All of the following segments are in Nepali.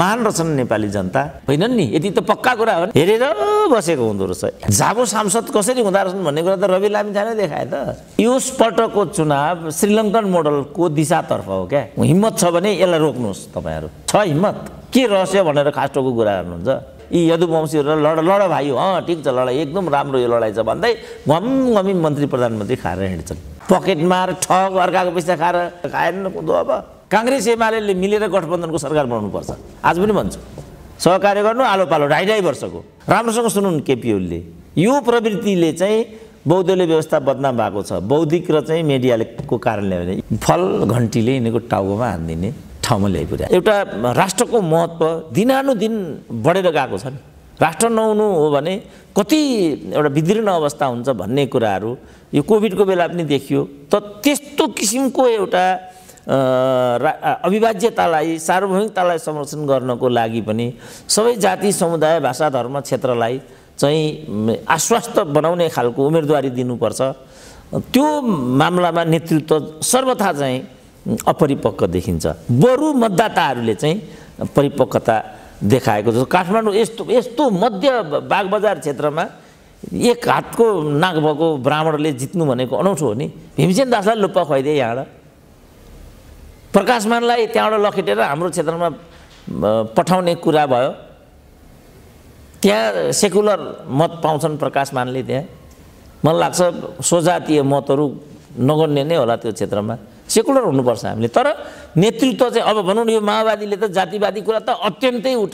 महान रहेछन् नेपाली जनता होइनन् नि यति त पक्का कुरा हो हेरेर बसेको हुँदो रहेछ जाबो सांसद कसरी हुँदो रहेछन् भन्ने कुरा त रवि लामिछाने देखाए त यो पटकको चुनाव श्रीलङ्कन मोडलको दिशातर्फ हो क्या हिम्मत छ भने यसलाई रोक्नुहोस् तपाईँहरू छ हिम्मत के रहस्य भनेर खास्टोको कुरा गर्नुहुन्छ यी यदुवंशीहरू लड लड भाइ हो अँ ठिक छ लड एकदम राम्रो यो लडाइँ छ भन्दै घम घमी मन्त्री प्रधानमन्त्री खाएर हिँड्छन् पकेट ठग अर्काको पैसा खाएर खाएन कुदो अब काङ्ग्रेस एमाले मिलेर गठबन्धनको सरकार बनाउनुपर्छ आज पनि भन्छु सहकार्य गर्नु आलो पालो ढाई ढाई वर्षको राम्रोसँग सुनुन् केपी ओलीले यो प्रवृत्तिले चाहिँ बौद्धले व्यवस्था बदनाम भएको छ बौद्धिक र चाहिँ मिडियालेको कारणले भने फल घन्टीले यिनीहरूको टाउकोमा हानिदिने ठाउँमा ल्याइपुर्या एउटा राष्ट्रको महत्त्व दिनानुदिन बढेर गएको छ नि राष्ट्र नहुनु हो भने कति एउटा विदीर्ण अवस्था हुन्छ भन्ने कुराहरू यो कोभिडको बेला पनि देखियो त त्यस्तो किसिमको एउटा अविभाज्यतालाई सार्वभौमिकतालाई संरक्षण गर्नको लागि पनि सबै जाति समुदाय भाषा धर्म क्षेत्रलाई चाहिँ आश्वस्त बनाउने खालको उम्मेदवारी दिनुपर्छ त्यो मामलामा नेतृत्व सर्वथा चाहिँ अपरिपक्व देखिन्छ बरु मतदाताहरूले चाहिँ परिपक्वता देखाएको जस्तो काठमाडौँ यस्तो यस्तो मध्य बागबजार क्षेत्रमा एक हातको नाक भएको ब्राह्मणले जित्नु भनेको अनौठो हो नि भीमसेन दासलाई लुप्पा खुवाइदिए यहाँबाट प्रकाशमानलाई त्यहाँबाट लखेटेर हाम्रो क्षेत्रमा पठाउने कुरा भयो त्यहाँ सेकुलर मत पाउँछन् प्रकाशमानले त्यहाँ मलाई लाग्छ स्वजातीय मतहरू नगर्ने नै होला त्यो क्षेत्रमा सेकुलर हुनुपर्छ हामीले तर नेतृत्व चाहिँ अब भनौँ न यो माओवादीले त जातिवादी कुरा त अत्यन्तै उठ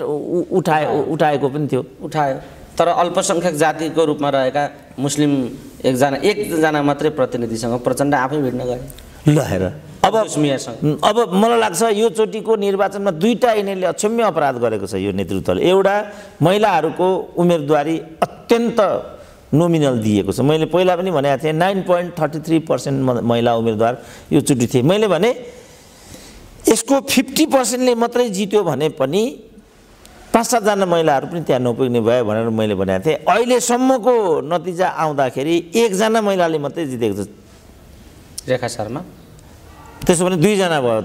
उठायो उठाएको पनि थियो उठायो तर अल्पसङ्ख्यक जातिको रूपमा रहेका मुस्लिम एकजना एकजना मात्रै प्रतिनिधिसँग प्रचण्ड आफै भिड्न गए ल हेर अब अब मलाई लाग्छ यो चोटिको निर्वाचनमा दुईवटा यिनीहरूले अक्षम्य अपराध गरेको छ यो नेतृत्वले एउटा महिलाहरूको उम्मेदवारी अत्यन्त नोमिनल दिएको छ मैले पहिला पनि भनेको थिएँ nine point thirty three percent महिला उम्मेदवार योचोटि थिएँ मैले भने यसको फिफ्टी पर्सेन्टले मात्रै जित्यो भने पनि पाँच सातजना महिलाहरू पनि त्यहाँ नपुग्ने भयो भनेर मैले भनेको थिएँ अहिलेसम्मको नतिजा आउँदाखेरि एकजना महिलाले मात्रै जितेको छ रेखा शर्मा त्यसो भने दुईजना भयो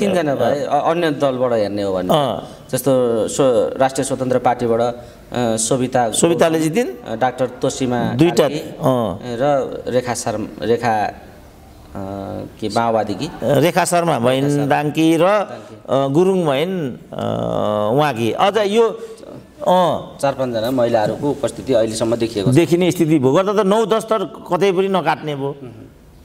तिनजना भयो अन्य दलबाट हेर्ने हो भने जस्तो स्व राष्ट्रिय स्वतन्त्र पार्टीबाट सोभिता सोभिताले जितिन् डाक्टर तोसीमा दुईटा र रेखा शर्मा रेखा के माओवादी कि रेखा शर्मा भइन् डाङ्की र गुरुङ भइन् उहाँकी अझ यो अँ चार पाँचजना महिलाहरूको उपस्थिति अहिलेसम्म देखिएको देखिने स्थिति भयो गर्दा त नौ दस त कतै पनि नकाट्ने भयो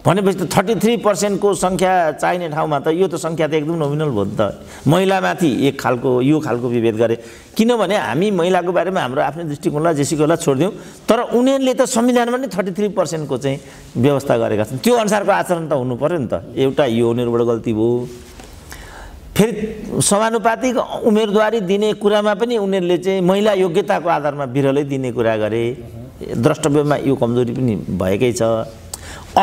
भनेपछि त थर्टी थ्री पर्सेन्टको सङ्ख्या चाहिने ठाउँमा त यो त सङ्ख्या त एकदम नोमिनल भयो नि त महिलामाथि एक खालको यो खालको विभेद गरे किनभने हामी महिलाको बारेमा हाम्रो आफ्नो दृष्टिकोणलाई जेसीकोलाई छोडिदिउँ तर उनीहरूले त संविधानमा नै थर्टी थ्री पर्सेन्टको चाहिँ व्यवस्था गरेका छन् त्यो अनुसारको आचरण त हुनु पऱ्यो नि त एउटा यो उनीहरूबाट गल्ती भयो फेरि समानुपातिक उम्मेदवारी दिने कुरामा पनि उनीहरूले चाहिँ महिला योग्यताको आधारमा बिरलै दिने कुरा गरे द्रष्टव्यमा यो कमजोरी पनि भएकै छ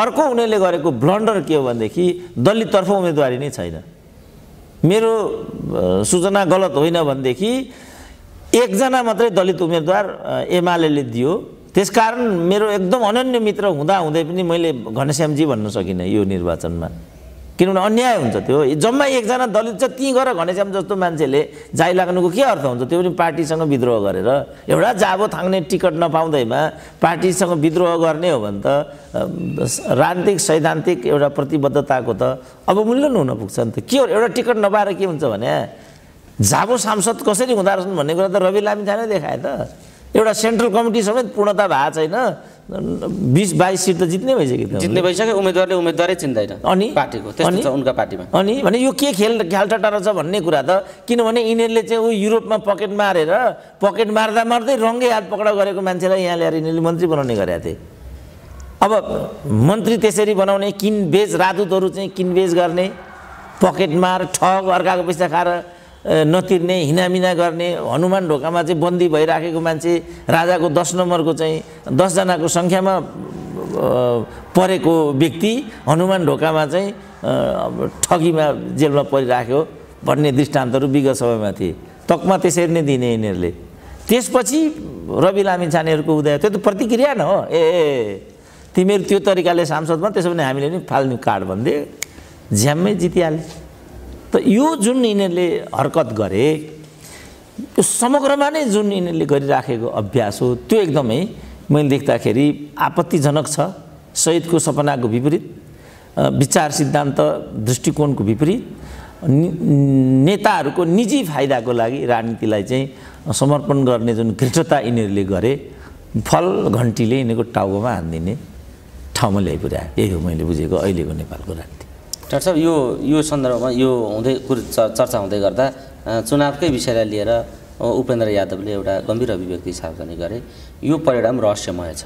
अर्को उनीहरूले गरेको ब्लन्डर के हो भनेदेखि दलिततर्फ उम्मेदवारी नै छैन मेरो सूचना गलत होइन भनेदेखि एकजना मात्रै दलित उम्मेदवार एमाले दियो त्यसकारण मेरो एकदम अनन्य मित्र हुँदा हुँदै पनि मैले घनश्यामजी भन्न सकिनँ यो निर्वाचनमा किनभने अन्याय हुन्छ त्यो जम्मा एकजना दलित छ ती गएर घनेश्याम जस्तो मान्छेले जाइ लाग्नुको के अर्थ हुन्छ त्यो पनि पार्टीसँग विद्रोह गरेर एउटा जाबो थाङ्ने टिकट नपाउँदैमा पार्टीसँग विद्रोह गर्ने हो भने त राजनीतिक सैद्धान्तिक एउटा प्रतिबद्धताको त अवमूल्यन हुन पुग्छ नि त के हो एउटा टिकट नपाएर के हुन्छ भने जाबो सांसद कसरी हुँदो रहेछन् भन्ने कुरा त रवि लामिछाने देखाए त एउटा सेन्ट्रल कमिटी समेत पूर्णता भएको छैन बिस बाइस सिट त जित्ने भइसक्यो जित्ने भइसक्यो उम्मेद्वारले उम्मेद्वारै चिन्दैन अनि पार्टीको त्यस्तो छ उनका पार्टीमा अनि भने यो के खेल ख्यालटाटा रहेछ भन्ने कुरा त किनभने यिनीहरूले चाहिँ ऊ युरोपमा पकेट मारेर पकेट मार्दा मार्दै रङ्गै हात पक्राउ गरेको मान्छेलाई यहाँ ल्याएर यिनीहरूले मन्त्री बनाउने गरेका थिए अब मन्त्री त्यसरी बनाउने किनबेच राजदूतहरू चाहिँ किनबेच गर्ने पकेट मार ठग अर्काको पैसा खाएर नतिर्ने हिनामिना गर्ने हनुमान ढोकामा चाहिँ बन्दी भइराखेको मान्छे राजाको दस नम्बरको चाहिँ दसजनाको सङ्ख्यामा परेको व्यक्ति हनुमान ढोकामा चाहिँ ठगीमा जेलमा परिराख्यो भन्ने दृष्टान्तहरू विगत समयमा थिए तकमा त्यसरी नै दिने यिनीहरूले त्यसपछि रवि लामी छानेहरूको उदय त्यो त प्रतिक्रिया न हो ए तिमीहरू त्यो तरिकाले सांसदमा त्यसो भने हामीले नि फाल्नु कार्ड भनिदिए झ्याम्मै जितिहाले त यो जुन यिनीहरूले हरकत गरे यो समग्रमा नै जुन यिनीहरूले गरिराखेको अभ्यास हो त्यो एकदमै मैले देख्दाखेरि आपत्तिजनक छ सहितको सपनाको विपरीत विचार सिद्धान्त दृष्टिकोणको विपरीत नेताहरूको निजी फाइदाको लागि राजनीतिलाई चाहिँ समर्पण गर्ने जुन घृष्टता यिनीहरूले गरे फल घन्टीले यिनीहरूको टाउकोमा हानिदिने ठाउँमा ल्याइपुर्यायो यही हो मैले बुझेको अहिलेको नेपालको राजनीति डाक्टर साहब यो यो सन्दर्भमा यो हुँदै कुरो चर्चा हुँदै गर्दा चुनावकै विषयलाई लिएर उपेन्द्र यादवले एउटा गम्भीर अभिव्यक्ति सार्वजनिक गरे यो परिणाम रहस्यमय छ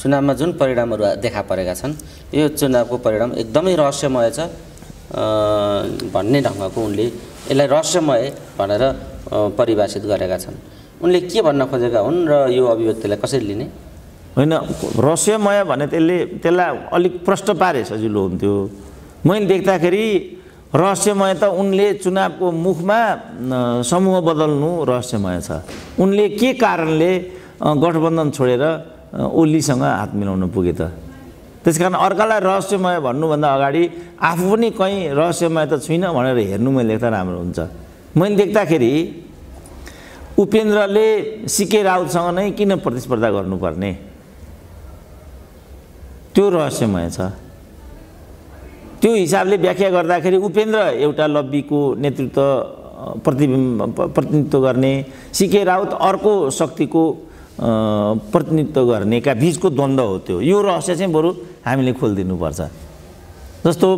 चुनावमा जुन परिणामहरू देखा परेका छन् यो चुनावको परिणाम एकदमै रहस्यमय छ भन्ने ढङ्गको उनले यसलाई रहस्यमय भनेर परिभाषित गरेका छन् उनले के भन्न खोजेका हुन् र यो अभिव्यक्तिलाई कसरी लिने होइन रहस्यमय भने त्यसले त्यसलाई अलिक प्रष्ट पारे सजिलो हुन्थ्यो मैले देख्दाखेरि रहस्यमय त उनले चुनावको मुखमा समूह बदल्नु रहस्यमय छ उनले के कारणले गठबन्धन छोडेर ओलीसँग हात मिलाउनु पुगे त त्यस कारण अर्कालाई रहस्यमय भन्नुभन्दा अगाडि आफू पनि कहीँ रहस्यमय त छुइनँ भनेर हेर्नु मैले लेख्दा राम्रो हुन्छ मैले देख्दाखेरि उपेन्द्रले सिके राउतसँग नै किन प्रतिस्पर्धा गर्नुपर्ने त्यो रहस्यमय छ त्यो हिसाबले व्याख्या गर्दाखेरि उपेन्द्र एउटा लब्बीको नेतृत्व प्रतिबिम्ब प्रतिनिधित्व गर्ने सिके राउत अर्को शक्तिको प्रतिनिधित्व गर्नेका बिचको द्वन्द्व हो त्यो यो रहस्य चाहिँ बरु हामीले खोलिदिनुपर्छ जस्तो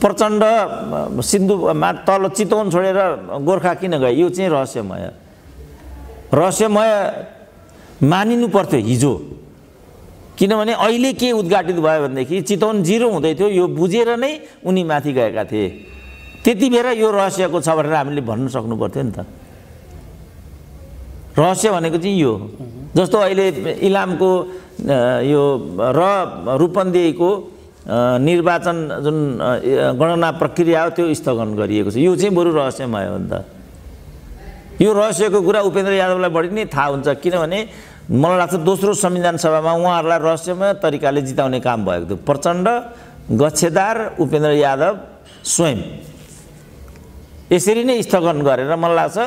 प्रचण्ड सिन्धुमा तल चितवन छोडेर गोर्खा किन गए यो चाहिँ रहस्यमय रहस्यमय मानिनु पर्थ्यो हिजो किनभने अहिले के उद्घाटित भयो भनेदेखि चितवन जिरो हुँदै थियो यो बुझेर नै उनी माथि गएका थिए त्यति बेर यो रहस्यको छ भनेर हामीले भन्न सक्नु पर्थ्यो नि त रहस्य भनेको चाहिँ यो जस्तो अहिले इलामको यो र रूपन्देहीको निर्वाचन जुन गणना प्रक्रिया हो त्यो स्थगन गरिएको छ यो चाहिँ बरु रहस्यमय हो नि त यो रहस्यको कुरा उपेन्द्र यादवलाई बढी नै थाहा हुन्छ किनभने मलाई लाग्छ दोस्रो संविधान सभामा उहाँहरूलाई रहस्यमय तरिकाले जिताउने काम भएको थियो प्रचण्ड गच्छेदार उपेन्द्र यादव स्वयं यसरी नै स्थगन गरेर मलाई लाग्छ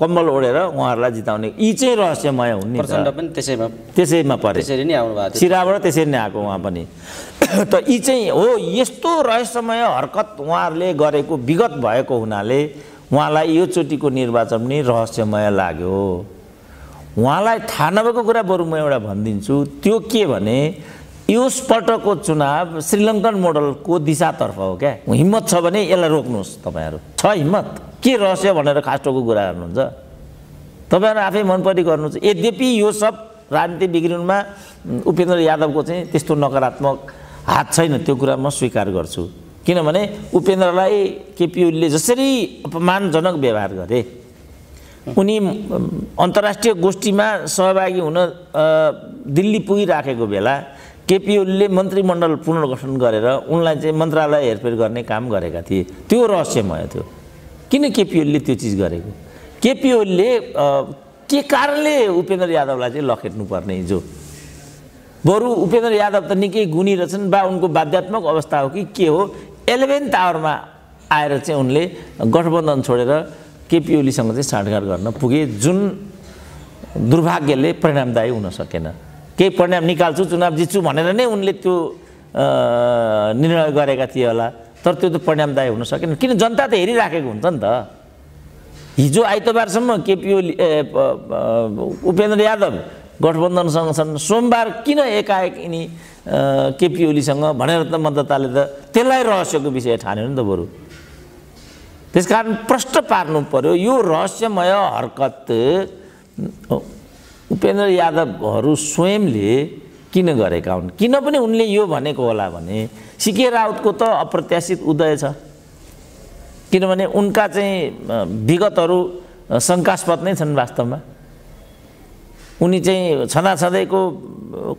कम्बल ओढेर उहाँहरूलाई जिताउने यी चाहिँ रहस्यमय हुने प्रचण्ड पनि त्यसैमा त्यसैमा परे त्यसरी नै आउनु भएको सिराबाट त्यसरी नै आएको उहाँ पनि त यी चाहिँ हो यस्तो रहस्यमय हरकत उहाँहरूले गरेको विगत भएको हुनाले उहाँलाई यो चोटिको निर्वाचन पनि रहस्यमय लाग्यो उहाँलाई थाहा नभएको कुरा बरु म एउटा भनिदिन्छु त्यो के भने यसपल्टको चुनाव श्रीलङ्कन मोडलको दिशातर्फ हो क्या हिम्मत छ भने यसलाई रोक्नुहोस् तपाईँहरू छ हिम्मत के रहस्य भनेर खास्टोको कुरा गर्नुहुन्छ तपाईँहरू आफै मनपरी गर्नुहुन्छ यद्यपि यो सब राजनीति बिग्रिनुमा उपेन्द्र यादवको चाहिँ त्यस्तो नकारात्मक हात छैन त्यो कुरा म स्वीकार गर्छु किनभने उपेन्द्रलाई केपी ओलीले जसरी अपमानजनक व्यवहार गरे उनी अन्तर्राष्ट्रिय गोष्ठीमा सहभागी हुन दिल्ली पुगिराखेको बेला केपी ओलीले मन्त्रीमण्डल पुनर्गठन गरेर उनलाई चाहिँ मन्त्रालय हेरफेर गर्ने काम गरेका थिए त्यो रहस्यमय थियो किन केपी ओलीले त्यो चिज गरेको केपी ओलीले के कारणले उपेन्द्र यादवलाई चाहिँ लखेट्नुपर्ने हिजो बरु उपेन्द्र यादव त निकै गुणी रहेछन् वा उनको बाध्यात्मक अवस्था हो कि के हो इलेभेन्थ आवरमा आएर चाहिँ उनले गठबन्धन छोडेर केपी ओलीसँग चाहिँ साँडगाड गर्न पुगे जुन दुर्भाग्यले परिणामदायी हुन सकेन केही परिणाम निकाल्छु चुनाव जित्छु भनेर नै उनले त्यो निर्णय गरेका थिए होला तर त्यो त परिणामदायी हुन सकेन किन जनता त हेरिराखेको हुन्छ नि त हिजो आइतबारसम्म केपी ओली उपेन्द्र यादव गठबन्धनसँग छन् सोमबार किन एकाएक यिनी केपी ओलीसँग भनेर त मतदाताले त त्यसलाई रहस्यको विषय ठान्यो नि त बरु त्यसकारण प्रष्ट पार्नु पर्यो यो रहस्यमय हरकत उपेन्द्र यादवहरू स्वयंले किन गरेका हुन् किन पनि उनले यो भनेको होला भने सिके राउतको त अप्रत्याशित उदय छ किनभने उनका चाहिँ विगतहरू शङ्कास्पद नै छन् वास्तवमा उनी चाहिँ छँदा छँदैको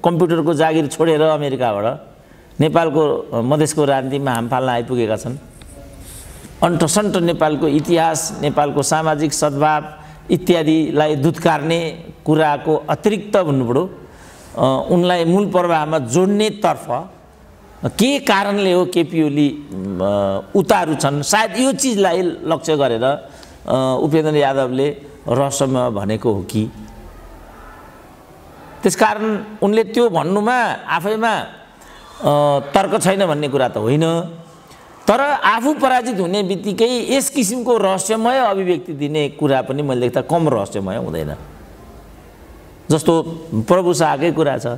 कम्प्युटरको जागिर छोडेर अमेरिकाबाट नेपालको मधेसको राजनीतिमा हाम फाल्न आइपुगेका छन् अन्टसन्ट नेपालको इतिहास नेपालको सामाजिक सद्भाव इत्यादिलाई दुत्कार्ने कुराको अतिरिक्त भन्नुपऱ्यो उनलाई मूल प्रवाहमा जोड्ने तर्फ के कारणले हो केपी ओली उतारु छन् सायद यो चिजलाई लक्ष्य गरेर उपेन्द्र यादवले रहस्यमा भनेको हो कि त्यसकारण उनले त्यो भन्नुमा आफैमा तर्क छैन भन्ने कुरा त होइन तर आफू पराजित हुने बित्तिकै यस किसिमको रहस्यमय अभिव्यक्ति दिने कुरा पनि मैले देख्दा कम रहस्यमय हुँदैन जस्तो प्रभु शाहकै कुरा छ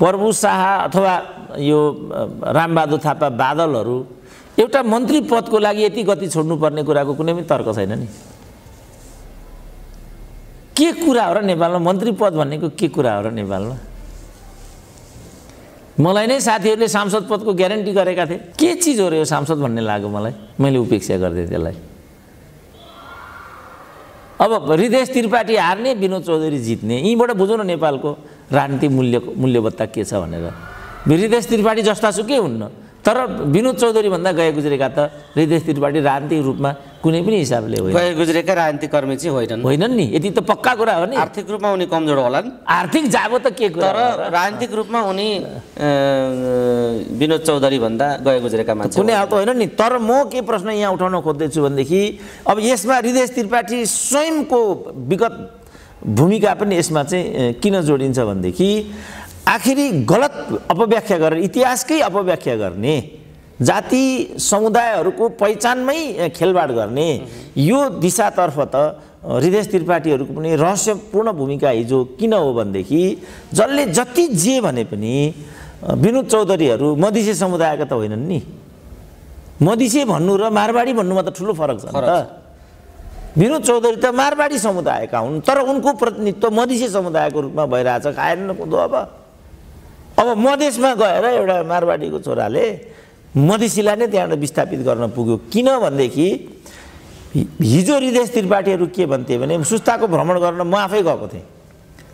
प्रभु शाह अथवा यो रामबहादुर थापा बादलहरू एउटा मन्त्री पदको लागि यति गति छोड्नुपर्ने कुराको कुनै पनि तर्क छैन नि के कुरा हो र नेपालमा मन्त्री पद भनेको के कुरा हो र नेपालमा मलाई नै साथीहरूले सांसद पदको ग्यारेन्टी गरेका थिए के चिज हो र यो सांसद भन्ने लाग्यो मलाई मैले उपेक्षा गर्दै त्यसलाई अब हृदेश त्रिपाठी हार्ने विनोद चौधरी जित्ने यहीँबाट बुझौँ न नेपालको राजनीति मूल्य मूल्यवत्ता के छ भनेर हृदेश त्रिपाठी जस्ता सुकै हुन्न तर विनोद चौधरीभन्दा गए गुज्रेका त हृदेश त्रिपाठी राजनीतिक रूपमा कुनै पनि हिसाबले होइन गए गुज्रेका कर्मी चाहिँ होइनन् होइनन् नि यति त पक्का कुरा हो नि आर्थिक रूपमा उनी कमजोर होला नि आर्थिक जाबो त के तर राजनीतिक रूपमा उनी विनोद चौधरी भन्दा गए गुज्रेका मान्छे कुनै त होइन नि तर म के प्रश्न यहाँ उठाउन खोज्दैछु भनेदेखि अब यसमा हृदय त्रिपाठी स्वयंको विगत भूमिका पनि यसमा चाहिँ किन जोडिन्छ भनेदेखि आखिरी गलत अपव्याख्या गरेर इतिहासकै अपव्याख्या गर्ने जाति समुदायहरूको पहिचानमै खेलवाड गर्ने यो दिशातर्फ त हृदय त्रिपाठीहरूको पनि रहस्यपूर्ण भूमिका हिजो किन हो भनेदेखि जसले जति जे भने पनि विनोद चौधरीहरू मधेसी समुदायका त होइनन् नि मधेसी भन्नु र मारवाडी भन्नुमा त ठुलो फरक छ त विनोद चौधरी त मारवाडी समुदायका हुन् तर उनको प्रतिनिधित्व मधेसी समुदायको रूपमा भइरहेछ खाएन कुदो अब अब मधेसमा गएर एउटा मारवाडीको छोराले मधेसीलाई नै त्यहाँबाट विस्थापित गर्न पुग्यो किनभनेदेखि हिजो रिदेश त्रिपाठीहरू के भन्थे भने सुस्ताको भ्रमण गर्न म आफै गएको थिएँ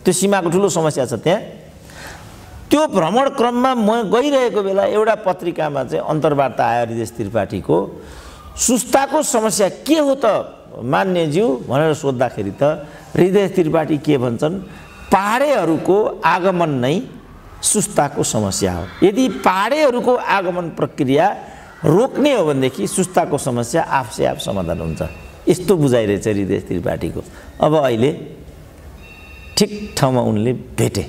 त्यो सीमाको ठुलो समस्या छ त्यहाँ त्यो भ्रमण क्रममा म गइरहेको बेला एउटा पत्रिकामा चाहिँ अन्तर्वार्ता आयो रिदेश त्रिपाठीको सुस्ताको समस्या के हो त मान्यज्यू भनेर सोद्धाखेरि त हृदय त्रिपाठी के भन्छन् पाहाडेहरूको आगमन नै सुस्ताको समस्या हो यदि पाहाडेहरूको आगमन प्रक्रिया रोक्ने हो भनेदेखि सुस्ताको समस्या आफसे आफ समाधान हुन्छ यस्तो बुझाइरहेछ हृदय त्रिपाठीको अब अहिले ठिक ठाउँमा उनले भेटे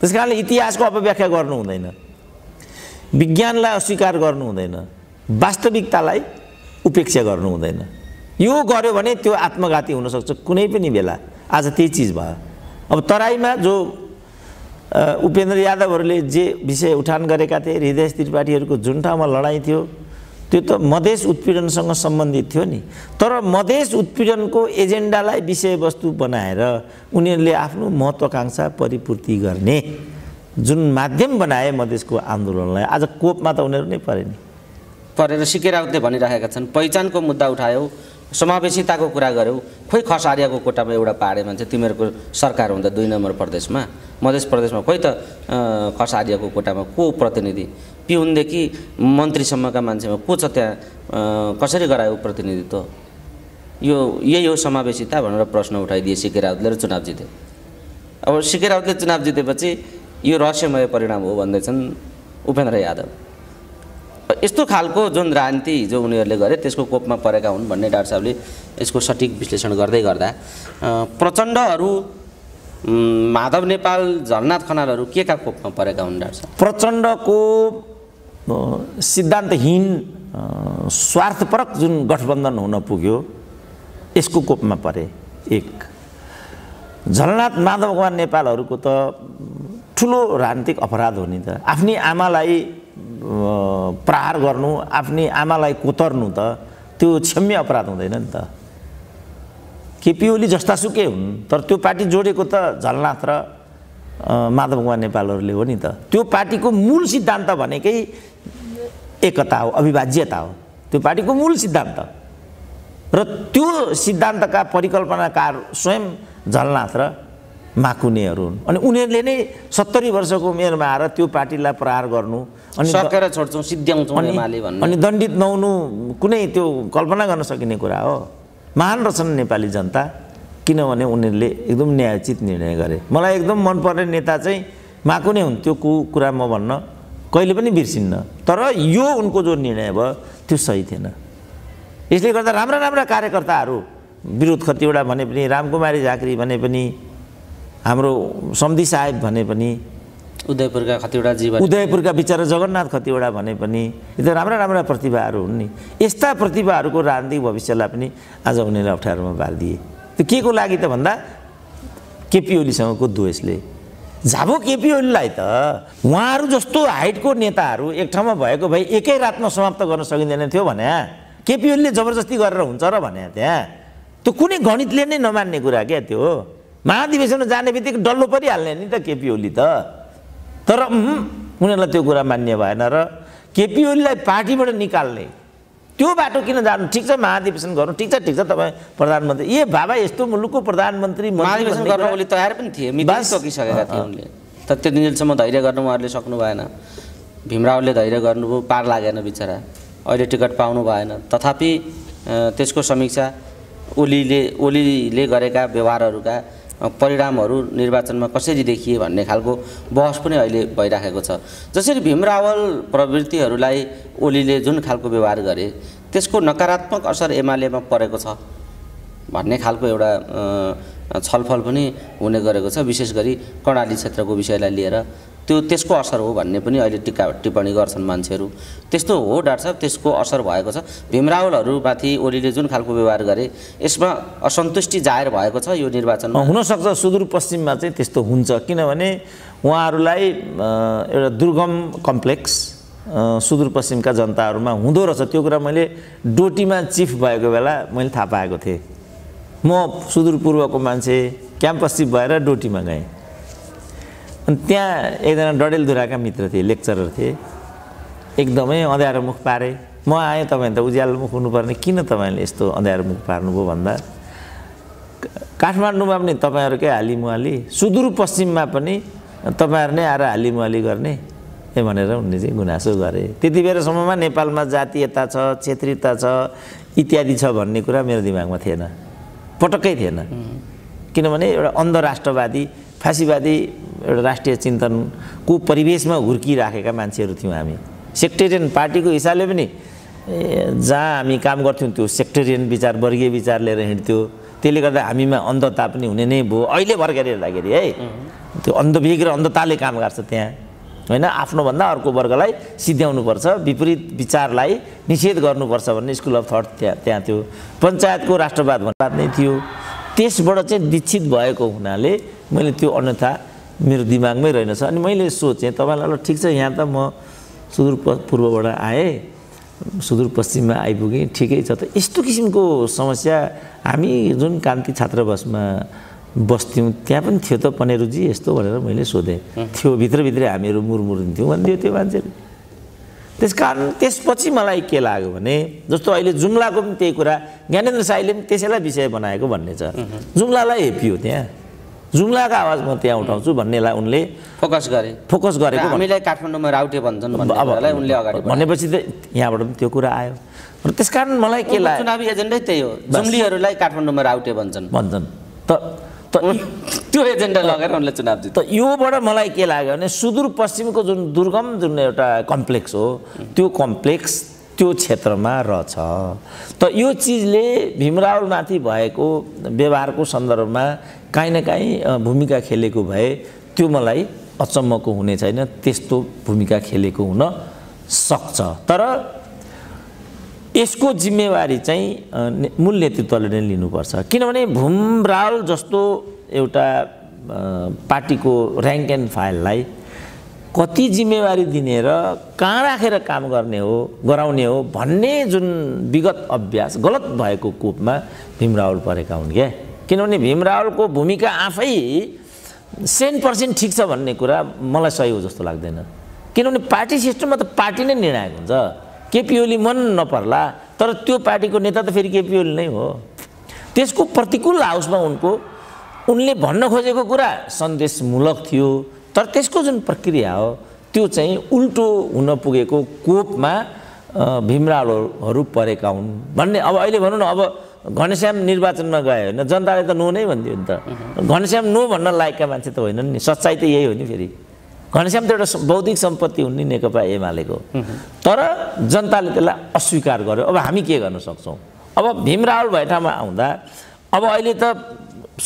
त्यस कारणले इतिहासको अपव्याख्या गर्नु हुँदैन विज्ञानलाई अस्वीकार गर्नु हुँदैन वास्तविकतालाई उपेक्षा गर्नु हुँदैन यो गर्यो भने त्यो आत्मघाती हुनसक्छ कुनै पनि बेला आज त्यही चिज भयो अब तराईमा जो उपेन्द्र यादवहरूले जे विषय उठान गरेका थिए हृदय त्रिपाठीहरूको जुन ठाउँमा लडाइँ थियो त्यो त मधेस उत्पीडनसँग सम्बन्धित थियो नि तर मधेस उत्पीडनको एजेन्डालाई विषयवस्तु बनाएर उनीहरूले आफ्नो महत्त्वाकाङ्क्षा परिपूर्ति गर्ने जुन माध्यम बनाए मधेसको आन्दोलनलाई आज कोपमा त उनीहरू नै परे नि परेर सिकेर आउँदै भनिराखेका छन् पहिचानको मुद्दा उठायो समावेशिताको कुरा गऱ्यौँ खोइ खसारियाको कोटामा एउटा पाहाडे मान्छे तिमीहरूको सरकार हुँदा दुई नम्बर प्रदेशमा मधेस प्रदेशमा खोइ त खसारियाको कोटामा को प्रतिनिधि पिउनदेखि मन्त्रीसम्मका मान्छेमा को छ त्यहाँ कसरी गरायो प्रतिनिधित्व यो यही हो समावेशिता भनेर प्रश्न उठाइदिए सिके राउतले र चुनाव जिते अब सिके राउतले चुनाव जितेपछि यो रहस्यमय परिणाम हो भन्दैछन् उपेन्द्र यादव यस्तो खालको जुन राजनीति हिजो उनीहरूले गरे त्यसको कोपमा परेका हुन् भन्ने डाक्टर साहबले यसको सठिक विश्लेषण गर्दै गर्दा प्रचण्डहरू माधव नेपाल झलनाथ खनालहरू के का कोपमा परेका हुन् डाक्टर साहब प्रचण्डको सिद्धान्तहीन स्वार्थपरक जुन गठबन्धन हुन पुग्यो यसको कोपमा परे एक झलनाथ माधव कुमार नेपालहरूको त ठुलो राजनीतिक अपराध हो नि त आफ्नै आमालाई प्रहार गर्नु आफ्नै आमालाई कोतर्नु त त्यो क्षम्य अपराध हुँदैन नि त केपी ओली जस्तासुकै हुन् तर त्यो पार्टी जोडेको त झलनाथ र माधव कुमार नेपालहरूले हो नि त त्यो पार्टीको मूल सिद्धान्त भनेकै एकता हो अविभाज्यता हो त्यो पार्टीको मूल सिद्धान्त र त्यो सिद्धान्तका परिकल्पनाकार स्वयं झलनाथ र माकुनेहरू हुन् अनि उनीहरूले नै सत्तरी वर्षको उमेरमा आएर त्यो पार्टीलाई प्रहार गर्नु अनि सकेर छोड्छौँ सिद्ध्याउँछौँ अनि दण्डित नहुनु कुनै त्यो कल्पना गर्न सकिने कुरा हो महान रहेछन् नेपाली जनता किनभने उनीहरूले एकदम न्यायोचित निर्णय गरे मलाई एकदम मनपर्ने नेता चाहिँ माकुने हुन् त्यो कु कुरा म भन्न कहिले पनि बिर्सिन्न तर यो उनको जो निर्णय भयो त्यो सही थिएन यसले गर्दा राम्रा राम्रा कार्यकर्ताहरू विरोध खतिवटा भने पनि रामकुमारी झाँक्री भने पनि हाम्रो सम्धि साहेब भने पनि उदयपुरका कतिवटा जीवन उदयपुरका बिचरा जगन्नाथ कतिवटा भने पनि यो त राम्रा राम्रा प्रतिभाहरू हुन् नि यस्ता प्रतिभाहरूको राजनीतिक भविष्यलाई पनि आज उनीहरूले अप्ठ्यारोमा दिए त्यो के को लागि त भन्दा केपी ओलीसँगको द्वेषले झाबो केपी ओलीलाई त उहाँहरू जस्तो हाइटको नेताहरू एक ठाउँमा भएको भए एकै रातमा समाप्त गर्न सकिँदैन थियो भने केपी ओलीले जबरजस्ती गरेर हुन्छ र भने त्यहाँ त्यो कुनै गणितले नै नमान्ने कुरा क्या त्यो महाधिवेशन जाने बित्तिकै डल्लो परिहाल्ने नि त केपी ओली त तर उनीहरूलाई त्यो कुरा मान्य भएन र केपी ओलीलाई पार्टीबाट निकाल्ने त्यो बाटो किन जानु ठिक छ महाधिवेशन गर्नु ठिक छ ठिक छ तपाईँ प्रधानमन्त्री ए बाबा यस्तो मुलुकको प्रधानमन्त्री महाधिवेशन गर्न ओली तयार पनि थिए सकिसकेका थिए उनले त त्यो दिनसम्म धैर्य गर्न उहाँहरूले सक्नु भएन भीमरावले धैर्य गर्नुभयो पार लागेन बिचरा अहिले टिकट पाउनु भएन तथापि त्यसको समीक्षा ओलीले ओलीले गरेका व्यवहारहरूका परिणामहरू निर्वाचनमा कसरी देखिए भन्ने खालको बहस पनि अहिले भइराखेको छ जसरी भीम रावल प्रवृत्तिहरूलाई ओलीले जुन खालको व्यवहार गरे त्यसको नकारात्मक असर एमालेमा परेको छ भन्ने खालको एउटा छलफल पनि हुने गरेको छ विशेष गरी कर्णाली क्षेत्रको विषयलाई लिएर त्यो त्यसको असर हो भन्ने पनि अहिले टिका टिप्पणी गर्छन् मान्छेहरू त्यस्तो हो डाक्टर साहब त्यसको असर भएको छ भीमरावलहरूमाथि ओलीले जुन खालको व्यवहार गरे यसमा असन्तुष्टि जाहेर भएको छ यो निर्वाचनमा हुनसक्छ सुदूरपश्चिममा चाहिँ त्यस्तो हुन्छ किनभने उहाँहरूलाई एउटा दुर्गम कम्प्लेक्स सुदूरपश्चिमका जनताहरूमा हुँदो रहेछ त्यो कुरा मैले डोटीमा चिफ भएको बेला मैले थाहा पाएको थिएँ म सुदूरपूर्वको मान्छे क्याम्पस चिफ भएर डोटीमा गएँ अनि त्यहाँ एकजना डडेलधुराका मित्र थिए लेक्चरर थिए एकदमै अँध्यारो मुख पारे म आएँ तपाईँ त उज्यालो मुख हुनुपर्ने किन तपाईँले यस्तो अँध्यारो मुख पार्नुभयो भन्दा काठमाडौँमा पनि तपाईँहरूकै हालिमुहाली सुदूरपश्चिममा पनि तपाईँहरू नै आएर हालिमुहाली गर्ने ए भनेर उनले चाहिँ गुनासो गरे त्यति बेलासम्ममा नेपालमा जातीयता छ क्षेत्रीयता छ इत्यादि छ भन्ने कुरा मेरो दिमागमा थिएन पटक्कै थिएन किनभने एउटा अन्धराष्ट्रवादी फाँसीवादी एउटा राष्ट्रिय चिन्तनको परिवेशमा हुर्किराखेका मान्छेहरू थियौँ हामी सेक्टेरियन पार्टीको हिसाबले पनि जहाँ हामी काम गर्थ्यौँ त्यो सेक्टेरियन विचार वर्गीय विचार लिएर हिँड्थ्यो त्यसले गर्दा हामीमा अन्धता पनि हुने नै भयो अहिले भर्खर हेर्दाखेरि है त्यो अन्धविक र अन्धताले काम गर्छ त्यहाँ होइन आफ्नोभन्दा अर्को वर्गलाई सिध्याउनुपर्छ विपरीत विचारलाई निषेध गर्नुपर्छ भन्ने स्कुल अफ थट त्यहाँ त्यहाँ थियो पञ्चायतको राष्ट्रवाद भन्ने नै थियो त्यसबाट चाहिँ दीक्षित भएको हुनाले मैले त्यो अन्यथा मेरो दिमागमै रहेनछ अनि मैले सोचेँ तपाईँलाई ल ठिक छ यहाँ त म सुदूर पूर्वबाट आएँ सुदूरपश्चिममा आइपुगेँ ठिकै छ त यस्तो किसिमको समस्या हामी जुन कान्ति छात्रावासमा बस्थ्यौँ त्यहाँ पनि थियो त पनेरुजी यस्तो भनेर मैले सोधेँ थियो भित्रभित्रै हामीहरू मुरमुरिन्थ्यौँ भनिदियो त्यो मान्छेले त्यस कारण त्यसपछि मलाई के लाग्यो भने जस्तो अहिले जुम्लाको पनि त्यही कुरा ज्ञानेन्द्र साईले पनि त्यसैलाई विषय बनाएको भन्ने छ जुम्लालाई हेपियो त्यहाँ जुम्लाको आवाज म त्यहाँ उठाउँछु भन्नेलाई उनले फोकस गरे फोकस गरेको हामीलाई काठमाडौँमा राउटे भन्छन् उनले अगाडि भनेपछि त यहाँबाट पनि त्यो कुरा आयो र त्यस कारण मलाई के लाग्यो चुनावी एजेन्डै त्यही हो जुम्लीहरूलाई काठमाडौँमा राउटे भन्छन् भन्छन् त त्यो एजेन्डा लगाएर उनले चुनाव जित्यो त योबाट मलाई के लाग्यो भने सुदूरपश्चिमको जुन दुर्गम जुन एउटा कम्प्लेक्स हो त्यो कम्प्लेक्स त्यो क्षेत्रमा रहछ त यो चिजले भीमरावलमाथि भएको व्यवहारको सन्दर्भमा काहीँ न काहीँ भूमिका खेलेको भए त्यो मलाई अचम्मको हुने छैन त्यस्तो भूमिका खेलेको हुन सक्छ तर यसको जिम्मेवारी चाहिँ मूल नेतृत्वले नै लिनुपर्छ किनभने भूमरावल जस्तो एउटा पार्टीको ऱ्याङ्क एन्ड फाइललाई कति जिम्मेवारी दिने र कहाँ राखेर काम गर्ने हो गराउने हो भन्ने जुन विगत अभ्यास गलत भएको कोपमा भीमरावल परेका हुन् क्या किनभने भीमरावलको भूमिका आफै सेन पर्सेन्ट ठिक छ भन्ने कुरा मलाई सही हो जस्तो लाग्दैन किनभने पार्टी सिस्टममा त पार्टी नै निर्णायक हुन्छ केपी ओली मन नपर्ला तर त्यो पार्टीको नेता त फेरि केपी ओली नै हो त्यसको प्रतिकूल हाउसमा उनको उनले भन्न खोजेको कुरा सन्देशमूलक थियो तर त्यसको जुन प्रक्रिया हो त्यो चाहिँ उल्टो हुन पुगेको कोपमा भीमरावहरू परेका हुन् भन्ने अब अहिले भनौँ न अब घनश्याम निर्वाचनमा गए होइन जनताले त नो नै भनिदियो नि त घनश्याम नो भन्न लायकका मान्छे त होइनन् नि सच्चाइ त यही हो नि फेरि घनश्याम त एउटा बौद्धिक सम्पत्ति हुन् नि नेकपा एमालेको तर जनताले त्यसलाई अस्वीकार गर्यो अब हामी के गर्न सक्छौँ अब भीमरावल भए ठाउँमा आउँदा अब अहिले त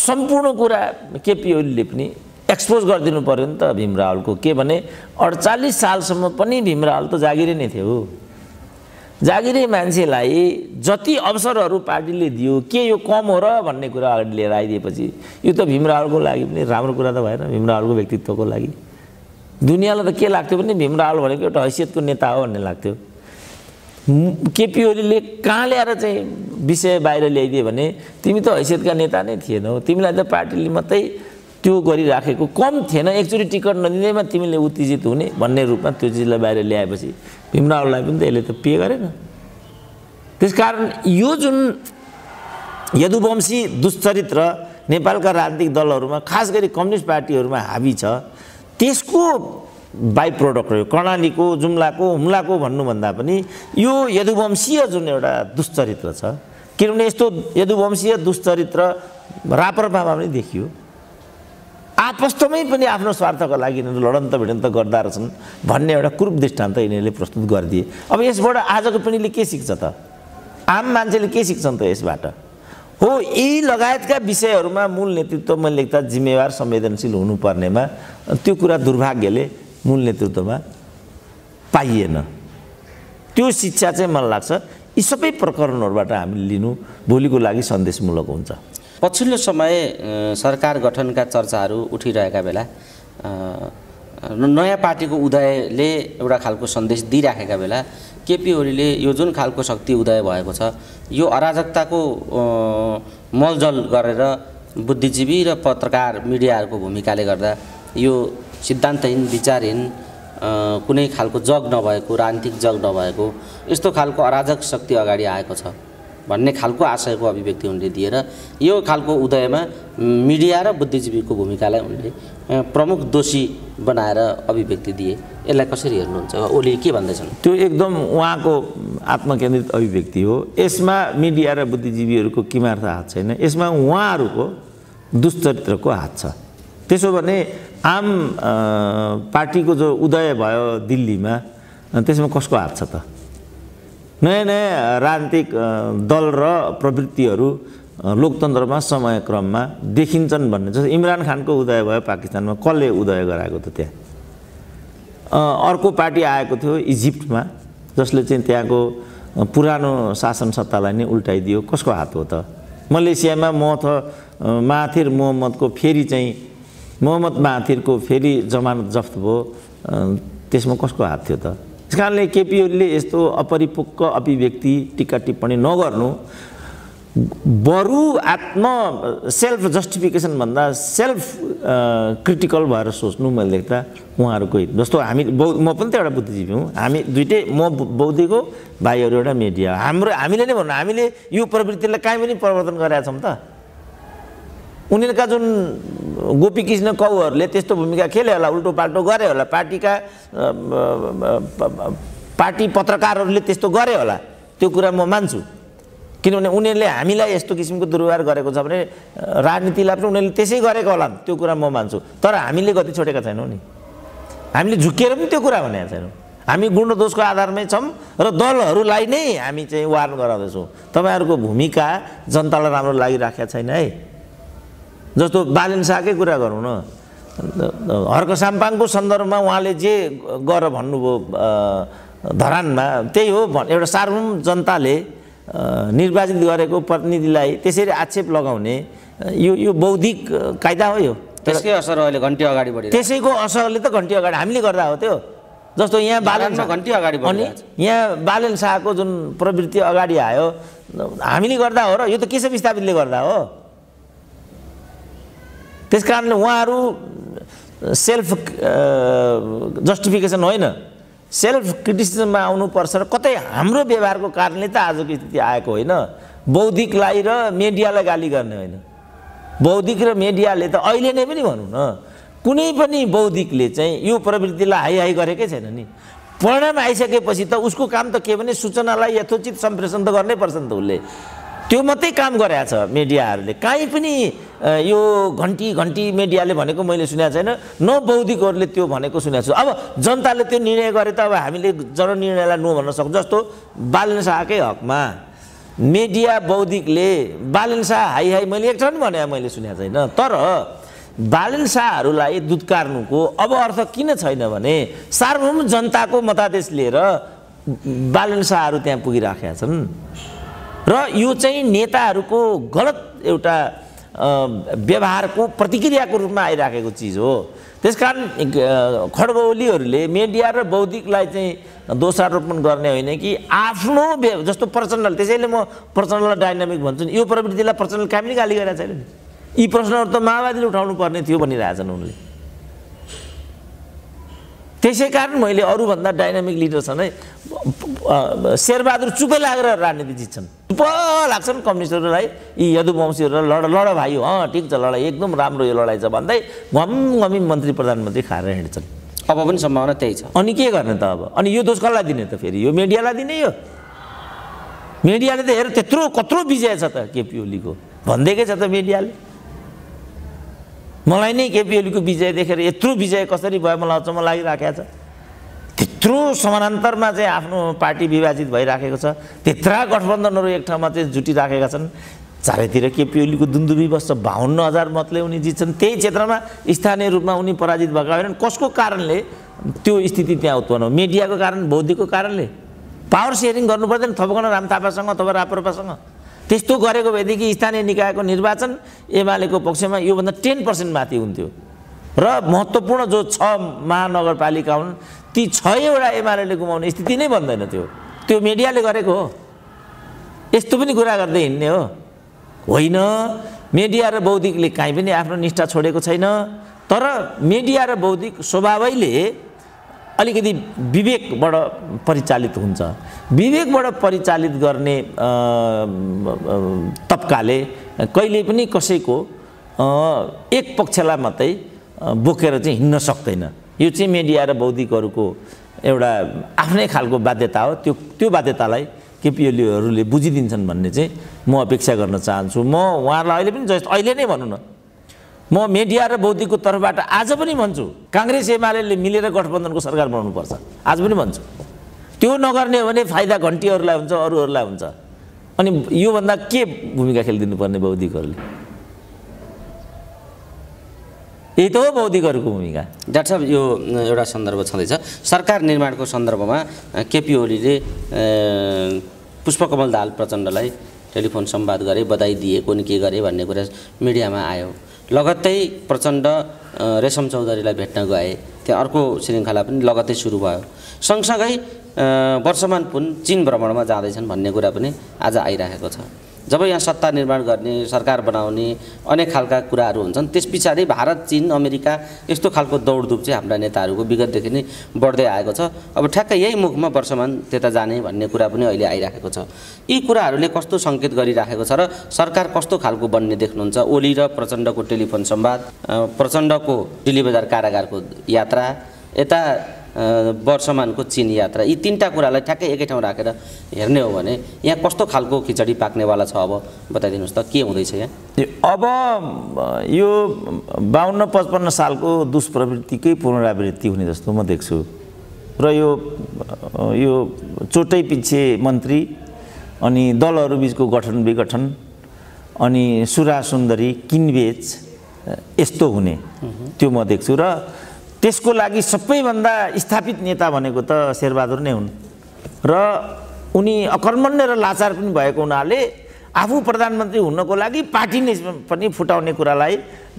सम्पूर्ण कुरा केपी ओलीले पनि एक्सपोज गरिदिनु पऱ्यो नि त भीमरावलको के भने अडचालिस सालसम्म पनि भीमरावल त जागिरे नै थियो जागिरे मान्छेलाई जति अवसरहरू पार्टीले दियो के यो कम हो र भन्ने कुरा अगाडि लिएर आइदिएपछि यो त भीमरावलको लागि पनि राम्रो कुरा त भएन भीमरावलको व्यक्तित्वको लागि दुनियाँलाई त के लाग्थ्यो भने भीमरावल भनेको एउटा हैसियतको नेता हो भन्ने लाग्थ्यो केपी ओलीले कहाँ ल्याएर चाहिँ विषय बाहिर ल्याइदियो भने तिमी त हैसियतका नेता नै थिएनौ तिमीलाई त पार्टीले मात्रै त्यो गरिराखेको कम थिएन एकचोटि टिकट नदिँदैमा तिमीले उत्तेजित हुने भन्ने रूपमा त्यो चिजलाई बाहिर ल्याएपछि भीमरावलाई पनि त यसले त पे गरेन त्यसकारण यो जुन यदुवंशी दुश्चरित्र नेपालका राजनीतिक दलहरूमा खास गरी कम्युनिस्ट पार्टीहरूमा हाबी छ त्यसको बाई प्रोडक्ट रह्यो कर्णालीको जुम्लाको हुम्लाको भन्नुभन्दा पनि यो यदुवंशीय जुन एउटा दुश्चरित्र छ किनभने यस्तो यदुवंशीय दुश्चरित्र रापरपामा पनि देखियो आपस्तमै पनि आफ्नो स्वार्थको लागि यिनीहरू लडन्त भिडन्त गर्दा रहेछन् भन्ने एउटा कुरूप दृष्टान्त यिनीहरूले प्रस्तुत गरिदिए अब यसबाट आजको पिँढीले के सिक्छ त आम मान्छेले के सिक्छन् त यसबाट हो यी लगायतका विषयहरूमा मूल नेतृत्वमा लेख्दा जिम्मेवार संवेदनशील हुनुपर्नेमा त्यो कुरा दुर्भाग्यले मूल नेतृत्वमा पाइएन त्यो शिक्षा चाहिँ मलाई लाग्छ यी सबै प्रकरणहरूबाट हामीले लिनु भोलिको लागि सन्देशमूलक हुन्छ पछिल्लो समय सरकार गठनका चर्चाहरू उठिरहेका बेला नयाँ पार्टीको उदयले एउटा खालको सन्देश दिइराखेका बेला केपी ओलीले यो जुन खालको शक्ति उदय भएको छ यो अराजकताको मलजल गरेर बुद्धिजीवी र पत्रकार मिडियाहरूको भूमिकाले गर्दा यो सिद्धान्तहीन विचारहीन कुनै खालको जग नभएको राजनीतिक जग नभएको यस्तो खालको अराजक शक्ति अगाडि आएको छ भन्ने खालको आशयको अभिव्यक्ति उनले दिएर यो खालको उदयमा मिडिया र बुद्धिजीवीको भूमिकालाई उनले प्रमुख दोषी बनाएर अभिव्यक्ति दिए यसलाई कसरी हेर्नुहुन्छ ओली के भन्दैछन् त्यो एकदम उहाँको आत्मकेन्द्रित अभिव्यक्ति हो यसमा मिडिया र बुद्धिजीवीहरूको किमार्थ हात छैन यसमा उहाँहरूको दुश्चरित्रको हात छ त्यसो भने आम पार्टीको जो उदय भयो दिल्लीमा त्यसमा कसको हात छ त नयाँ नयाँ राजनीतिक दल र प्रवृत्तिहरू लोकतन्त्रमा समयक्रममा देखिन्छन् भन्ने जस्तो इमरान खानको उदय भयो पाकिस्तानमा कसले उदय गराएको थियो त्यहाँ अर्को पार्टी आएको थियो इजिप्टमा जसले चाहिँ त्यहाँको पुरानो शासन सत्तालाई नै उल्टाइदियो कसको हात हो त मलेसियामा मथ थ माथिर मोहम्मदको फेरि चाहिँ मोहम्मद माथिरको फेरि जमानत जफ्त भयो त्यसमा कसको हात थियो त त्यस कारणले केपिओलीले यस्तो अपरिपक्व अभिव्यक्ति टिका टिप्पणी नगर्नु बरु आत्म सेल्फ जस्टिफिकेसनभन्दा सेल्फ क्रिटिकल भएर सोच्नु मैले देख्दा उहाँहरूको जस्तो हामी बौ म पनि त एउटा बुद्धिजीवी हुँ हामी दुइटै म बौद्धिको भाइहरू एउटा मिडिया हाम्रो हामीले नै भन्नु हामीले यो प्रवृत्तिलाई काहीँ पनि परिवर्तन छौँ त उनीहरूका जुन गोपी कृष्ण त्यस्तो भूमिका खेले होला उल्टो पाल्टो गरे होला पार्टीका पार्टी पत्रकारहरूले त्यस्तो गरे होला त्यो कुरा म मान्छु किनभने उनीहरूले हामीलाई यस्तो किसिमको दुर्व्यवहार गरेको छ भने राजनीतिलाई पनि उनीहरूले त्यसै गरेको होला त्यो कुरा म मान्छु तर हामीले गति छोडेका छैनौँ नि हामीले झुकिएर पनि त्यो कुरा भनेका छैनौँ हामी गुणदोषको आधारमै छौँ र दलहरूलाई नै हामी चाहिँ वार्न गराउँदैछौँ तपाईँहरूको भूमिका जनतालाई राम्रो लागिराखेका छैन है जस्तो बालेन शाहकै कुरा गरौँ न हर्क साम्पाङको सन्दर्भमा उहाँले जे गर भन्नुभयो धरानमा त्यही हो एउटा सार्वभौम जनताले निर्वाचित गरेको प्रतिनिधिलाई त्यसरी आक्षेप लगाउने यो यो बौद्धिक कायदा हो यो त्यसकै असर अहिले घन्टी अगाडि बढ्यो त्यसैको असरले त घन्टी अगाडि हामीले गर्दा हो त्यो जस्तो यहाँ बालन घन्टी अगाडि अनि यहाँ बालन शाहको जुन प्रवृत्ति अगाडि आयो हामीले गर्दा हो र यो त केशव विस्थापितले गर्दा हो त्यस कारणले उहाँहरू सेल्फ जस्टिफिकेसन होइन सेल्फ क्रिटिसिजममा आउनुपर्छ र कतै हाम्रो व्यवहारको कारणले त आजको स्थिति आएको होइन बौद्धिकलाई र मिडियालाई गाली गर्ने होइन बौद्धिक र मिडियाले त अहिले नै पनि भनौँ न कुनै पनि बौद्धिकले चाहिँ यो प्रवृत्तिलाई हाई हाई गरेकै छैन नि परिणाम आइसकेपछि त उसको काम त के भने सूचनालाई यथोचित सम्प्रेषण त गर्नै पर्छ नि त उसले त्यो मात्रै काम गराएको छ मिडियाहरूले काहीँ पनि यो घन्टी घन्टी मिडियाले भनेको मैले सुनेको छैन न बौद्धिकहरूले त्यो भनेको सुनेको छु अब जनताले त्यो निर्णय गरे त अब हामीले जननिर्णयलाई नो भन्न सक्छौँ जस्तो बालन शाहकै हकमा मिडिया बौद्धिकले बालन शाह हाई हाई मैले एक भने मैले सुनेको छैन तर बालन शाहहरूलाई दुत्कार्नुको अब अर्थ किन छैन भने सार्वभौम जनताको मतादेश लिएर बालन शाहहरू त्यहाँ पुगिराखेका छन् र यो चाहिँ नेताहरूको गलत एउटा व्यवहारको प्रतिक्रियाको रूपमा आइराखेको चिज हो त्यस कारण खड्गौलीहरूले मिडिया र बौद्धिकलाई चाहिँ दोषारोपण गर्ने होइन कि आफ्नो जस्तो प्रचण्ड त्यसैले म प्रचण्डलाई डाइनामिक भन्छु यो प्रवृत्तिलाई प्रचण्ड कामले गाली गरेका छैन यी प्रश्नहरू त माओवादीले उठाउनु पर्ने थियो भनिरहेछन् उनले त्यसै कारण मैले अरूभन्दा डाइनामिक लिडरसँग शेरबहादुर चुपै लागेर राजनीति जित्छन् चुप लाग्छन् कम्युनिस्टहरूलाई यी यदुवंशीहरूलाई लड लड भाइ हो अँ ठिक छ लडाइँ एकदम राम्रो यो लडाइँ छ भन्दै घम घमी मन्त्री प्रधानमन्त्री खाएर हिँड्छन् अब पनि सम्भावना त्यही छ अनि के गर्ने त अब अनि यो दोष कसलाई दिने त फेरि यो मिडियालाई दिने यो मिडियाले त हेर त्यत्रो कत्रो विजय छ त केपी ओलीको भनिदिएकै छ त मिडियाले मलाई नै केपिएलको विजय देखेर यत्रो विजय कसरी भयो मलाई अचम्म लागिराखेको छ त्यत्रो समानान्तरमा चाहिँ आफ्नो पार्टी विभाजित भइराखेको छ त्यत्रा गठबन्धनहरू एक ठाउँमा चाहिँ जुटिराखेका छन् चारैतिर केपी ओलीको दुन्दुबी बस्छ बाहन्न हजार मतले उनी जित्छन् त्यही क्षेत्रमा स्थानीय रूपमा उनी पराजित भएका होइनन् कसको कारणले त्यो स्थिति त्यहाँ उत्पन्न हो मिडियाको कारण बौद्धिकको कारणले पावर सेयरिङ गर्नु पर्दैन थपकन राम थापासँग अथवा राप्रपासँग त्यस्तो गरेको भएदेखि स्थानीय निकायको निर्वाचन एमालेको पक्षमा योभन्दा टेन पर्सेन्ट माथि हुन्थ्यो र महत्त्वपूर्ण जो छ महानगरपालिका हुन् ती छवटा एमाले गुमाउने स्थिति नै बन्दैन त्यो त्यो मिडियाले गरेको हो यस्तो पनि कुरा गर्दै हिँड्ने हो होइन मिडिया र बौद्धिकले काहीँ पनि आफ्नो निष्ठा छोडेको छैन तर मिडिया र बौद्धिक स्वभावैले अलिकति विवेकबाट परिचालित हुन्छ विवेकबाट परिचालित गर्ने तब्काले कहिले पनि कसैको एक पक्षलाई मात्रै बोकेर चाहिँ हिँड्न सक्दैन यो चाहिँ मिडिया र बौद्धिकहरूको एउटा आफ्नै खालको बाध्यता हो त्यो त्यो बाध्यतालाई केपिओलीहरूले बुझिदिन्छन् भन्ने चाहिँ म अपेक्षा गर्न चाहन्छु म उहाँहरूलाई अहिले पनि जस्ट अहिले नै भनौँ न म मिडिया र बौद्धिकको तर्फबाट आज पनि भन्छु काङ्ग्रेस एमाले मिलेर गठबन्धनको सरकार बनाउनुपर्छ आज पनि भन्छु त्यो नगर्ने हो भने फाइदा घन्टीहरूलाई हुन्छ अरूहरूलाई हुन्छ अनि योभन्दा के भूमिका खेलिदिनुपर्ने बौद्धिकहरूले यही त हो बौद्धिकहरूको भूमिका डाक्टर साहब यो एउटा सन्दर्भ छँदैछ सरकार निर्माणको सन्दर्भमा केपी ओलीले पुष्पकमल दाल प्रचण्डलाई टेलिफोन सम्वाद गरे बधाई दिए कुन के गरे भन्ने कुरा मिडियामा आयो लगत्तै प्रचण्ड रेशम चौधरीलाई भेट्न गए त्यहाँ अर्को श्रृङ्खला पनि लगत्तै सुरु भयो सँगसँगै वर्षमान पुन चिन भ्रमणमा जाँदैछन् भन्ने कुरा पनि आज आइरहेको छ जब यहाँ सत्ता निर्माण गर्ने सरकार बनाउने अनेक खालका कुराहरू हुन्छन् त्यस पछाडि भारत चिन अमेरिका यस्तो खालको दौडधुप चाहिँ हाम्रा नेताहरूको विगतदेखि नै बढ्दै आएको छ अब ठ्याक्कै यही मुखमा वर्षमान त्यता जाने भन्ने कुरा पनि अहिले आइराखेको छ यी कुराहरूले कस्तो सङ्केत गरिराखेको छ र सरकार कस्तो खालको बन्ने देख्नुहुन्छ ओली र प्रचण्डको टेलिफोन संवाद प्रचण्डको दिल्ली बजार कारागारको यात्रा यता वर्षमानको चिन यात्रा यी तिनवटा कुरालाई ठ्याक्कै एकै ठाउँ राखेर हेर्ने हो भने यहाँ कस्तो खालको खिचडी पाक्नेवाला छ अब बताइदिनुहोस् त के हुँदैछ यहाँ अब यो बाहन्न पचपन्न सालको दुष्प्रवृत्तिकै पुनरावृत्ति हुने जस्तो म देख्छु र यो यो चोटै पिच्छे मन्त्री अनि दलहरू बिचको गठन विगठन अनि सुरा सुन्दरी किनबेच यस्तो हुने त्यो म देख्छु र त्यसको लागि सबैभन्दा स्थापित नेता भनेको त शेरबहादुर नै हुन् र उनी अकर्मण्य र लाचार पनि भएको हुनाले आफू प्रधानमन्त्री हुनको लागि पार्टी नै पनि फुटाउने कुरालाई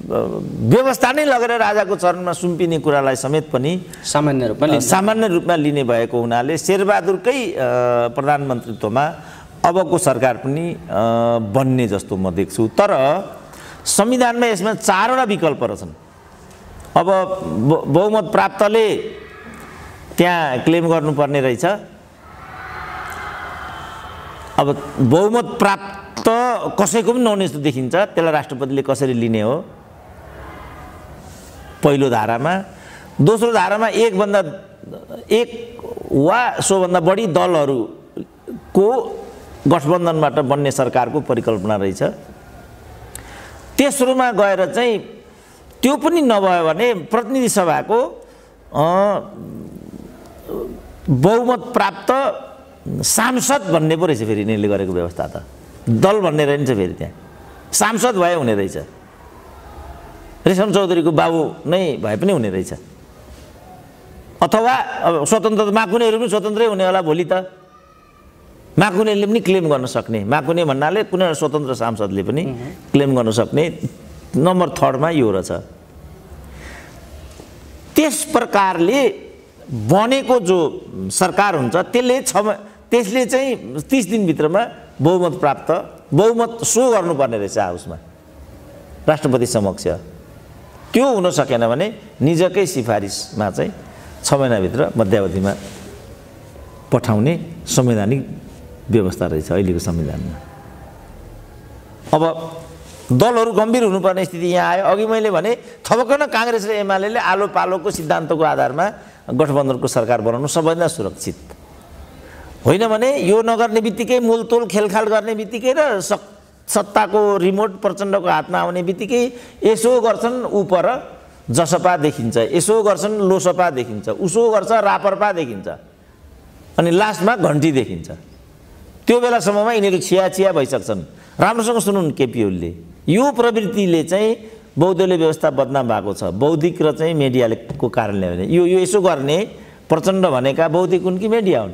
व्यवस्था नै लगेर राजाको चरणमा सुम्पिने कुरालाई समेत पनि सामान्य रूपमा सामान्य रूपमा लिने भएको हुनाले शेरबहादुरकै प्रधानमन्त्रीत्वमा अबको सरकार पनि बन्ने जस्तो म देख्छु तर संविधानमा यसमा चारवटा विकल्प रहेछन् अब बहुमत प्राप्तले त्यहाँ क्लेम गर्नुपर्ने रहेछ अब बहुमत प्राप्त कसैको पनि नहुने जस्तो देखिन्छ त्यसलाई राष्ट्रपतिले कसरी लिने हो पहिलो धारामा दोस्रो धारामा एकभन्दा एक वा सोभन्दा बढी दलहरूको गठबन्धनबाट बन्ने सरकारको परिकल्पना रहेछ तेस्रोमा गएर चाहिँ त्यो पनि नभयो भने प्रतिनिधि सभाको बहुमत प्राप्त सांसद भन्ने पो रहेछ फेरि यिनीहरूले गरेको व्यवस्था त दल भन्ने रहेछ फेरि त्यहाँ सांसद भए हुने रहेछ रेशम चौधरीको बाबु नै भए पनि हुने रहेछ अथवा अब स्वतन्त्र माकुनेहरू पनि स्वतन्त्रै हुने होला भोलि त माकुनेले पनि क्लेम गर्न सक्ने माकुने भन्नाले कुनै स्वतन्त्र सांसदले पनि क्लेम गर्न सक्ने नम्बर थर्डमा यो रहेछ त्यस प्रकारले बनेको जो सरकार हुन्छ त्यसले छ त्यसले चाहिँ तिस दिनभित्रमा बहुमत प्राप्त बहुमत सो गर्नुपर्ने रहेछ हाउसमा राष्ट्रपति समक्ष त्यो हुन सकेन भने निजकै सिफारिसमा चाहिँ छ महिनाभित्र मध्यावधिमा पठाउने संवैधानिक व्यवस्था रहेछ अहिलेको संविधानमा अब दलहरू गम्भीर हुनुपर्ने स्थिति यहाँ आयो अघि मैले भने थपकन काङ्ग्रेस र एमाले आलो पालोको सिद्धान्तको आधारमा गठबन्धनको सरकार बनाउनु सबैभन्दा सुरक्षित होइन भने यो नगर्ने बित्तिकै मूलतोल खेलखाल गर्ने बित्तिकै र सक सत्ताको रिमोट प्रचण्डको हातमा आउने बित्तिकै यसो गर्छन् उपर जसपा देखिन्छ यसो गर्छन् लोसपा देखिन्छ उसो गर्छ रापरपा देखिन्छ अनि लास्टमा घन्टी देखिन्छ त्यो बेलासम्ममा यिनीहरू छिया छिया भइसक्छन् राम्रोसँग सुनुन् केपी ओलीले यो प्रवृत्तिले चाहिँ बौद्धले व्यवस्था बदनाम भएको छ बौद्धिक र चाहिँ मिडियाको कारणले भने यो यो यसो गर्ने प्रचण्ड भनेका बौद्धिक हुन् कि मिडिया हुन्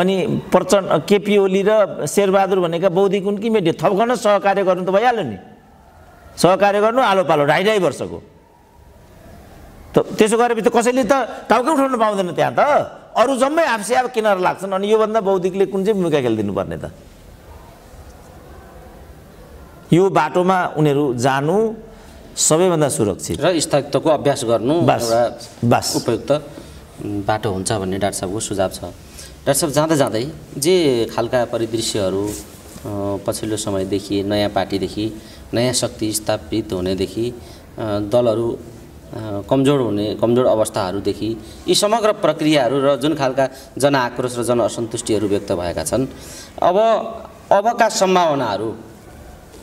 अनि प्रचण्ड केपिओली र शेरबहादुर भनेका बौद्धिक हुन् कि मिडिया थपकन सहकार्य गर्नु त भइहाल्यो नि सहकार्य गर्नु आलो पालो ढाई ढाई वर्षको त त्यसो गरेपछि त कसैले त टाउकै उठाउनु पाउँदैन त्यहाँ त अरू जम्मै आफसे अब किनार लाग्छन् अनि योभन्दा बौद्धिकले कुन चाहिँ भूमिका खेलिदिनु पर्ने त यो बाटोमा उनीहरू जानु सबैभन्दा सुरक्षित र स्थायित्वको अभ्यास गर्नु एउटा बास उपयुक्त बाटो हुन्छ भन्ने डाक्टर साहबको सुझाव छ डाक्टर साहब जाँदा जाँदै जे खालका परिदृश्यहरू पछिल्लो समयदेखि नयाँ पार्टीदेखि नयाँ शक्ति स्थापित हुनेदेखि दलहरू कमजोर हुने कमजोर अवस्थाहरूदेखि यी समग्र प्रक्रियाहरू र जुन खालका जनआक्रोश र जनअसन्तुष्टिहरू व्यक्त भएका छन् अब अबका सम्भावनाहरू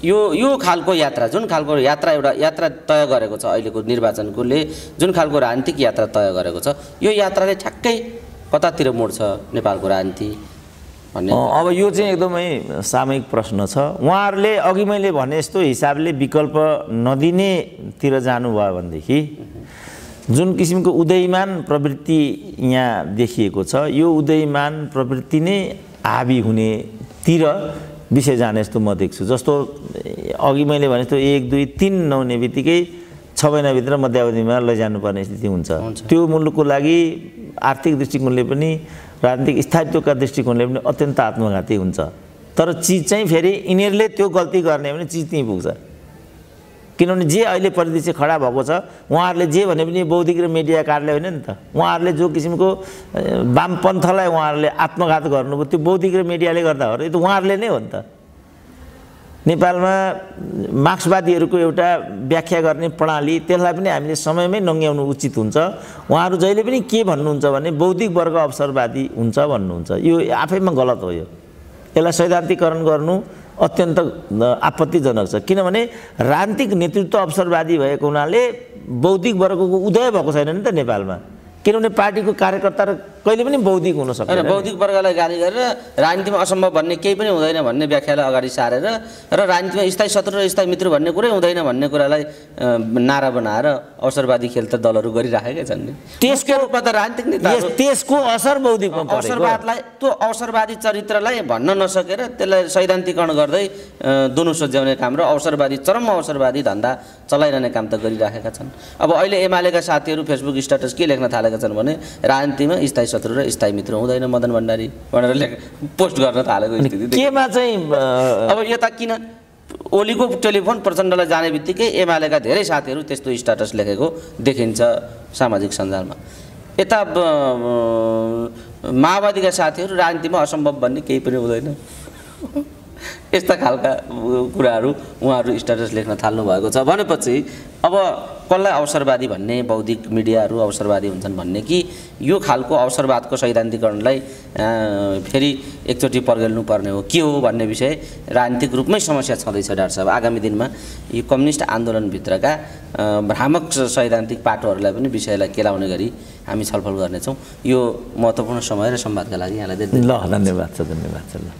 यो यो खालको यात्रा जुन खालको यात्रा एउटा यात्रा तय गरेको छ अहिलेको निर्वाचनकोले जुन खालको राजनीतिक यात्रा तय गरेको छ यो यात्राले ठ्याक्कै कतातिर मोड्छ नेपालको राजनीति अब यो चाहिँ एकदमै सामूहिक प्रश्न छ उहाँहरूले अघि मैले भने यस्तो हिसाबले विकल्प नदिनेतिर जानुभयो भनेदेखि जुन किसिमको उदयमान प्रवृत्ति यहाँ देखिएको छ यो उदयमान प्रवृत्ति नै हाबी हुनेतिर विषय जाने जस्तो म देख्छु जस्तो अघि मैले भने जस्तो एक दुई तिन नहुने बित्तिकै छ महिनाभित्र मध्यावधिमा लैजानुपर्ने स्थिति हुन्छ त्यो मुलुकको लागि आर्थिक दृष्टिकोणले पनि राजनीतिक स्थायित्वका दृष्टिकोणले पनि अत्यन्त आत्मघाती हुन्छ तर चिज चाहिँ फेरि यिनीहरूले त्यो गल्ती गर्ने भने चिज त्यहीँ पुग्छ किनभने जे अहिले परिदृश्य खडा भएको छ उहाँहरूले जे भने पनि बौद्धिक र मिडिया कार्यालय होइन नि त उहाँहरूले जो किसिमको वामपन्थलाई उहाँहरूले आत्मघात गर्नुभयो त्यो बौद्धिक र मिडियाले गर्दा हो र यो त उहाँहरूले नै हो नि त नेपालमा मार्क्सवादीहरूको एउटा व्याख्या गर्ने प्रणाली त्यसलाई पनि हामीले समयमै नङ्ग्याउनु उचित हुन्छ उहाँहरू जहिले पनि के भन्नुहुन्छ भने बौद्धिक वर्ग अवसरवादी हुन्छ भन्नुहुन्छ यो आफैमा गलत हो यो यसलाई सैद्धान्तिकरण गर्नु अत्यन्त आपत्तिजनक छ किनभने रान्तिक नेतृत्व अवसरवादी भएको हुनाले बौद्धिक वर्गको उदय भएको छैन नि त नेपालमा किनभने पार्टीको कार्यकर्ता र कहिले पनि बौद्धिक हुन सक्दैन बौद्धिक वर्गलाई गाली गरेर राजनीतिमा असम्भव भन्ने केही पनि हुँदैन भन्ने व्याख्यालाई अगाडि सारेर र राजनीतिमा स्थायी शत्रु र स्थायी मित्र भन्ने कुरै हुँदैन भन्ने कुरालाई नारा बनाएर अवसरवादी खेल त दलहरू गरिराखेकै छन् त्यसको रूपमा त राजनीतिक नेता त्यसको असर बौद्धिकमा अवसरवादलाई त्यो अवसरवादी चरित्रलाई भन्न नसकेर त्यसलाई सैद्धान्तिकरण गर्दै दुनु सोझ्याउने काम र अवसरवादी चरम अवसरवादी धन्दा चलाइरहने काम त गरिराखेका छन् अब अहिले एमालेका साथीहरू फेसबुक स्ट्याटस के लेख्न थालेका छन् भने राजनीतिमा स्थायी शत्रु र स्थायी मित्र हुँदैन मदन भण्डारी भनेर लेख पोस्ट गर्न थालेको स्थिति केमा चाहिँ अब यता किन ओलीको टेलिफोन प्रचण्डलाई जाने बित्तिकै एमालेका धेरै साथीहरू त्यस्तो स्ट्याटस लेखेको देखिन्छ सामाजिक सञ्जालमा यता माओवादीका साथीहरू राजनीतिमा असम्भव भन्ने केही पनि हुँदैन यस्ता खालका कुराहरू उहाँहरू स्ट्याटस लेख्न थाल्नु भएको छ भनेपछि अब कसलाई अवसरवादी भन्ने बौद्धिक मिडियाहरू अवसरवादी हुन्छन् भन्ने कि यो खालको अवसरवादको सैद्धान्तिकरणलाई फेरि एकचोटि पर्गेल्नु पर्ने हो के हो भन्ने विषय राजनीतिक रूपमै समस्या छँदैछ डाक्टर साहब आगामी दिनमा यो कम्युनिस्ट आन्दोलनभित्रका भ्रामक सैद्धान्तिक पाटोहरूलाई पनि विषयलाई केलाउने गरी हामी छलफल गर्नेछौँ यो महत्त्वपूर्ण समय र संवादका लागि यहाँलाई धेरै ल धन्यवाद छ धन्यवाद छ ल